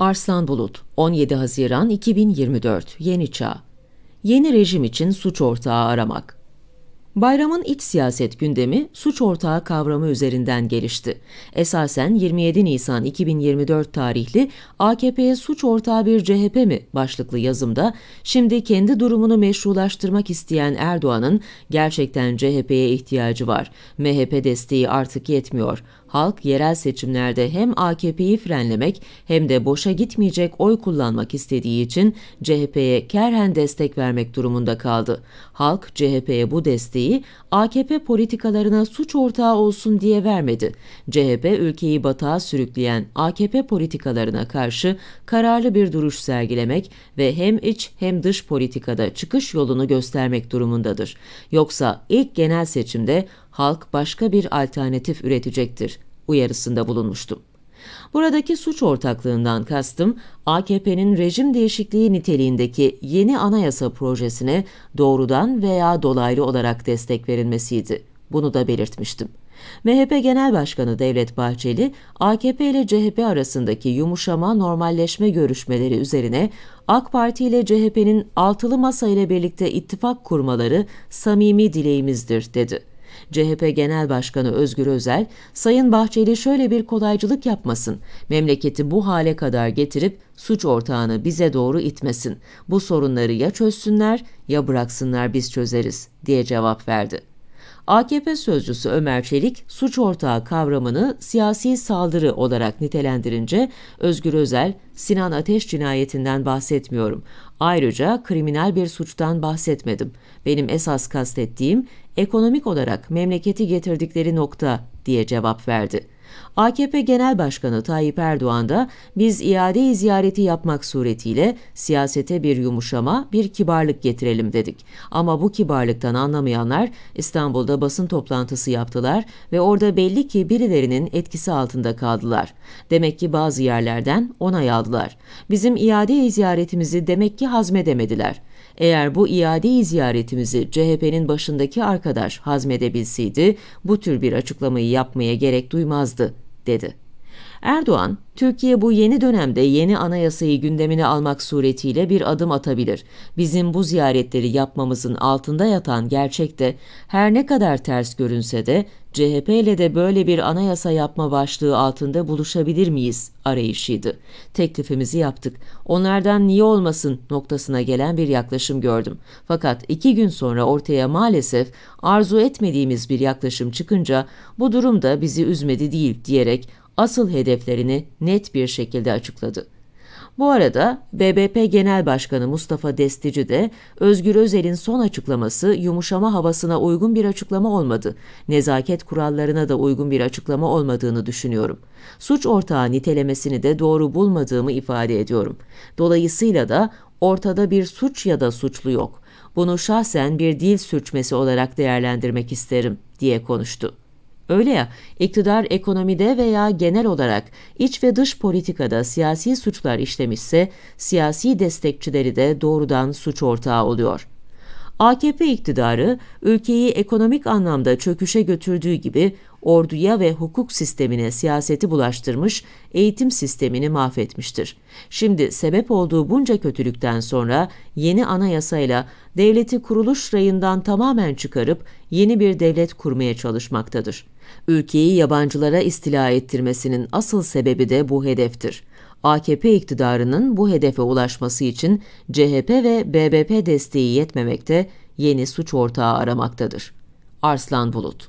Arslan Bulut, 17 Haziran 2024, Yeni Çağ. Yeni rejim için suç ortağı aramak. Bayramın iç siyaset gündemi suç ortağı kavramı üzerinden gelişti. Esasen 27 Nisan 2024 tarihli AKP'ye suç ortağı bir CHP mi başlıklı yazımda şimdi kendi durumunu meşrulaştırmak isteyen Erdoğan'ın gerçekten CHP'ye ihtiyacı var. MHP desteği artık yetmiyor halk yerel seçimlerde hem AKP'yi frenlemek hem de boşa gitmeyecek oy kullanmak istediği için CHP'ye kerhen destek vermek durumunda kaldı. Halk CHP'ye bu desteği AKP politikalarına suç ortağı olsun diye vermedi. CHP ülkeyi batağa sürükleyen AKP politikalarına karşı kararlı bir duruş sergilemek ve hem iç hem dış politikada çıkış yolunu göstermek durumundadır. Yoksa ilk genel seçimde halk başka bir alternatif üretecektir uyarısında bulunmuştum. Buradaki suç ortaklığından kastım AKP'nin rejim değişikliği niteliğindeki yeni anayasa projesine doğrudan veya dolaylı olarak destek verilmesiydi. Bunu da belirtmiştim. MHP Genel Başkanı Devlet Bahçeli, AKP ile CHP arasındaki yumuşama normalleşme görüşmeleri üzerine AK Parti ile CHP'nin altılı masa ile birlikte ittifak kurmaları samimi dileğimizdir dedi. CHP Genel Başkanı Özgür Özel, Sayın Bahçeli şöyle bir kolaycılık yapmasın, memleketi bu hale kadar getirip suç ortağını bize doğru itmesin, bu sorunları ya çözsünler ya bıraksınlar biz çözeriz diye cevap verdi. AKP sözcüsü Ömer Çelik suç ortağı kavramını siyasi saldırı olarak nitelendirince Özgür Özel Sinan Ateş cinayetinden bahsetmiyorum. Ayrıca kriminal bir suçtan bahsetmedim. Benim esas kastettiğim ekonomik olarak memleketi getirdikleri nokta diye cevap verdi. AKP Genel Başkanı Tayyip Erdoğan da biz iade ziyareti yapmak suretiyle siyasete bir yumuşama, bir kibarlık getirelim dedik. Ama bu kibarlıktan anlamayanlar İstanbul'da basın toplantısı yaptılar ve orada belli ki birilerinin etkisi altında kaldılar. Demek ki bazı yerlerden onay aldılar. Bizim iade ziyaretimizi demek ki hazmedemediler. Eğer bu iade ziyaretimizi CHP'nin başındaki arkadaş hazmedebilseydi bu tür bir açıklamayı yapmaya gerek duymazdı, dedi. Erdoğan, Türkiye bu yeni dönemde yeni anayasayı gündemine almak suretiyle bir adım atabilir. Bizim bu ziyaretleri yapmamızın altında yatan gerçek de her ne kadar ters görünse de CHP ile de böyle bir anayasa yapma başlığı altında buluşabilir miyiz arayışıydı. Teklifimizi yaptık. Onlardan niye olmasın noktasına gelen bir yaklaşım gördüm. Fakat iki gün sonra ortaya maalesef arzu etmediğimiz bir yaklaşım çıkınca bu durum da bizi üzmedi değil diyerek asıl hedeflerini net bir şekilde açıkladı. Bu arada BBP Genel Başkanı Mustafa Destici de Özgür Özel'in son açıklaması yumuşama havasına uygun bir açıklama olmadı. Nezaket kurallarına da uygun bir açıklama olmadığını düşünüyorum. Suç ortağı nitelemesini de doğru bulmadığımı ifade ediyorum. Dolayısıyla da ortada bir suç ya da suçlu yok. Bunu şahsen bir dil sürçmesi olarak değerlendirmek isterim diye konuştu. Öyle ya, iktidar ekonomide veya genel olarak iç ve dış politikada siyasi suçlar işlemişse, siyasi destekçileri de doğrudan suç ortağı oluyor.'' AKP iktidarı ülkeyi ekonomik anlamda çöküşe götürdüğü gibi orduya ve hukuk sistemine siyaseti bulaştırmış, eğitim sistemini mahvetmiştir. Şimdi sebep olduğu bunca kötülükten sonra yeni anayasayla devleti kuruluş rayından tamamen çıkarıp yeni bir devlet kurmaya çalışmaktadır. Ülkeyi yabancılara istila ettirmesinin asıl sebebi de bu hedeftir. AKP iktidarının bu hedefe ulaşması için CHP ve BBP desteği yetmemekte, yeni suç ortağı aramaktadır. Arslan Bulut